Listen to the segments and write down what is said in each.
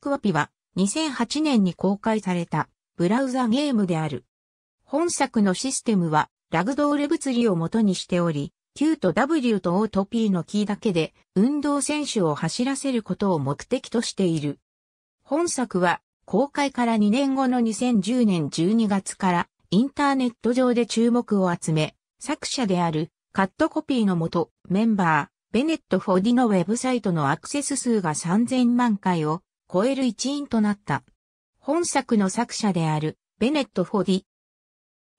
クワピは2008年に公開されたブラウザゲームである。本作のシステムはラグドール物理を元にしており、Q と W と O と P のキーだけで運動選手を走らせることを目的としている。本作は公開から2年後の2010年12月からインターネット上で注目を集め、作者であるカットコピーのもとメンバー、ベネット・フォーディのウェブサイトのアクセス数が3000万回を超える一因となった。本作の作者である、ベネット・フォディ。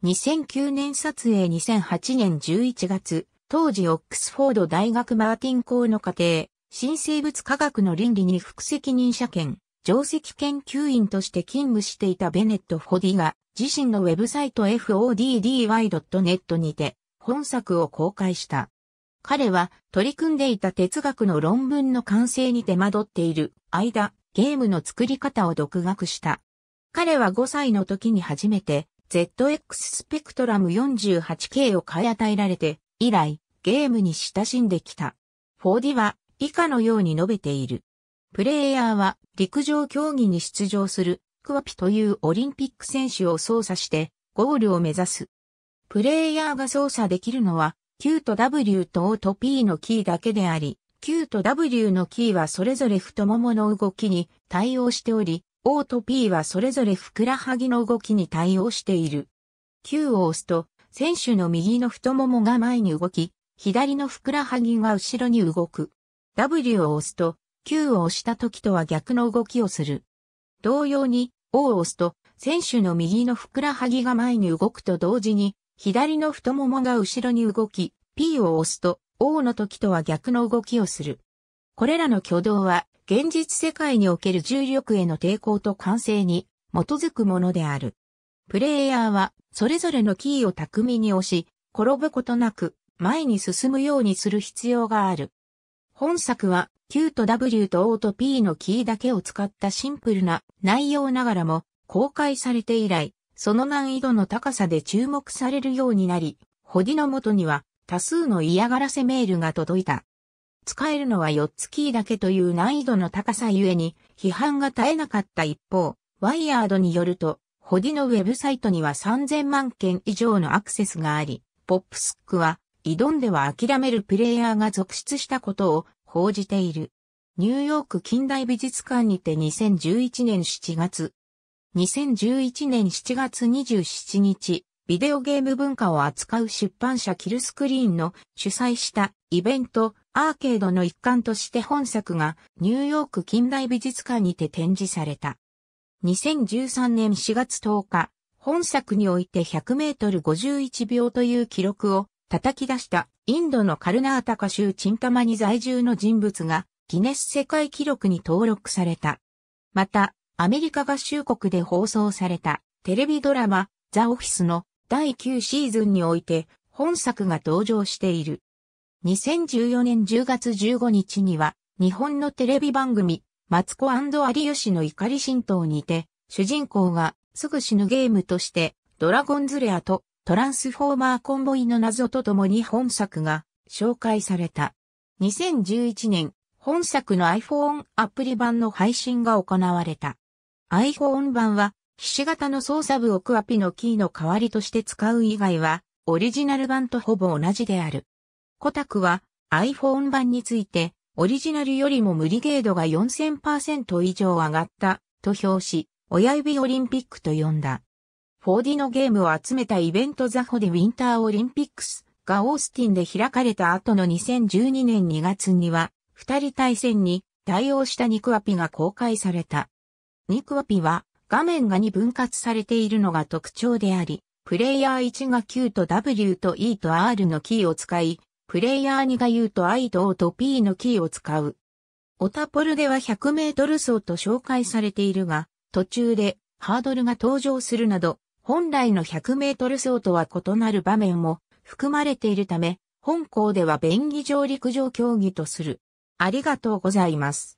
2009年撮影2008年11月、当時オックスフォード大学マーティン校の家庭、新生物科学の倫理に副責任者兼、上席研究員として勤務していたベネット・フォディが、自身のウェブサイト foddy.net にて、本作を公開した。彼は取り組んでいた哲学の論文の完成に手間取っている間、ゲームの作り方を独学した。彼は5歳の時に初めて ZX スペクトラム 48K を買い与えられて、以来、ゲームに親しんできた。4D は以下のように述べている。プレイヤーは陸上競技に出場するクワピというオリンピック選手を操作してゴールを目指す。プレイヤーが操作できるのは Q と W と O と P のキーだけであり、Q と W のキーはそれぞれ太ももの動きに対応しており、O と P はそれぞれふくらはぎの動きに対応している。Q を押すと、選手の右の太ももが前に動き、左のふくらはぎが後ろに動く。W を押すと、Q を押した時とは逆の動きをする。同様に、O を押すと、選手の右のふくらはぎが前に動くと同時に、左の太ももが後ろに動き、P を押すと、王の時とは逆の動きをする。これらの挙動は、現実世界における重力への抵抗と完成に基づくものである。プレイヤーは、それぞれのキーを巧みに押し、転ぶことなく、前に進むようにする必要がある。本作は、Q と W と O と P のキーだけを使ったシンプルな内容ながらも、公開されて以来、その難易度の高さで注目されるようになり、ホディの元には、多数の嫌がらせメールが届いた。使えるのは4つキーだけという難易度の高さゆえに批判が絶えなかった一方、ワイヤードによると、ホディのウェブサイトには3000万件以上のアクセスがあり、ポップスックは、挑んでは諦めるプレイヤーが続出したことを報じている。ニューヨーク近代美術館にて2011年7月。2011年7月27日、ビデオゲーム文化を扱う出版社キルスクリーンの主催したイベントアーケードの一環として本作がニューヨーク近代美術館にて展示された。2013年4月10日、本作において100メートル51秒という記録を叩き出したインドのカルナータカ州チンタマに在住の人物がギネス世界記録に登録された。また、アメリカ合衆国で放送されたテレビドラマザ・オフィスの第9シーズンにおいて本作が登場している。2014年10月15日には日本のテレビ番組マツコ有吉の怒り神道にて主人公がすぐ死ぬゲームとしてドラゴンズレアとトランスフォーマーコンボイの謎とともに本作が紹介された。2011年、本作の iPhone アプリ版の配信が行われた。iPhone 版はひし形の操作部をクアピのキーの代わりとして使う以外は、オリジナル版とほぼ同じである。コタクは iPhone 版について、オリジナルよりも無理ゲードが4000%以上上がったと評し、親指オリンピックと呼んだ。4D のゲームを集めたイベントザホでウィンターオリンピックスがオースティンで開かれた後の2012年2月には、二人対戦に対応したニクワピが公開された。ニクワピは画面が2分割されているのが特徴であり、プレイヤー1が Q と W と E と R のキーを使い、プレイヤー2が U と I と O と P のキーを使う。オタポルでは100メートル走と紹介されているが、途中でハードルが登場するなど、本来の100メートル走とは異なる場面も含まれているため、本校では便宜上陸上競技とする。ありがとうございます。